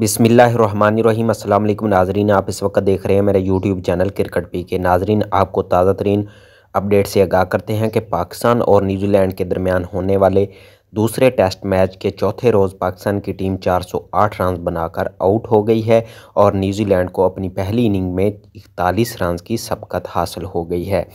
बिसमीम अल्लाम नाजरीन आप इस वक्त देख रहे हैं मेरे यूट्यूब चैनल क्रिकेट पी के नाजरीन आपको ताज़ा तरीन अपडेट से आगाह करते हैं कि पाकिस्तान और न्यूजीलैंड के दरमियान होने वाले दूसरे टेस्ट मैच के चौथे रोज़ पाकिस्तान की टीम 408 रन बनाकर आउट हो गई है और न्यूजीलैंड को अपनी पहली इनिंग में इकतालीस रन की सबकत हासिल हो गई है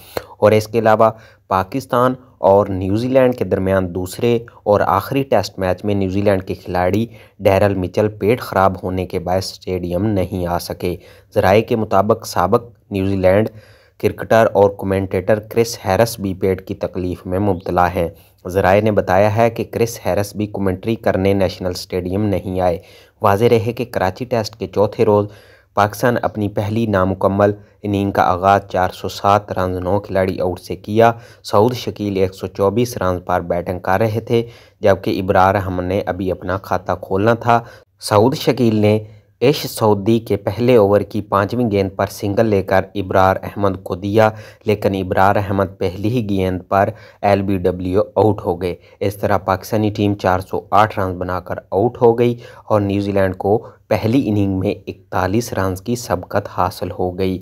और इसके अलावा पाकिस्तान और न्यूजीलैंड के दरमियान दूसरे और आखिरी टेस्ट मैच में न्यूजीलैंड के खिलाड़ी डैरल मिचल पेट ख़राब होने के बाद स्टेडियम नहीं आ सके ज़राए के मुताबिक सबक न्यूजीलैंड क्रिकेटर और कमेंटेटर क्रिस हैरस भी पेट की तकलीफ में मुबतला हैं जराए ने बताया है कि क्रिस हैरस भी कमेंट्री करने नेशनल स्टेडियम नहीं आए वाज रहे कि कराची टेस्ट के चौथे रोज़ पाकिस्तान अपनी पहली नामुकम्मल इनिंग का आगाज़ 407 रन नौ खिलाड़ी आउट से किया सऊद शकील 124 रन पर बैटिंग कर रहे थे जबकि इब्रार अहमद ने अभी अपना खाता खोलना था सऊद शकील ने एश सऊदी के पहले ओवर की पाँचवीं गेंद पर सिंगल लेकर इब्रार अहमद को दिया लेकिन इब्रार अहमद पहली ही गेंद पर एलबीडब्ल्यू आउट हो गए इस तरह पाकिस्तानी टीम 408 रन बनाकर आउट हो गई और न्यूजीलैंड को पहली इनिंग में इकतालीस रन की सबकत हासिल हो गई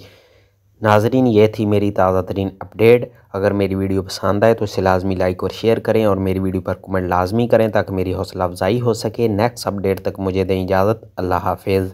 नाजरीन ये थी मेरी ताज़ा तरीन अपडेट अगर मेरी वीडियो पसंद आए तो इसे लाजमी लाइक और शेयर करें और मेरी वीडियो पर कमेंट लाजमी करें ताकि मेरी हौसला अफजाई हो सके नेक्स्ट अपडेट तक मुझे दें इजाज़त अल्लाह हाफिज़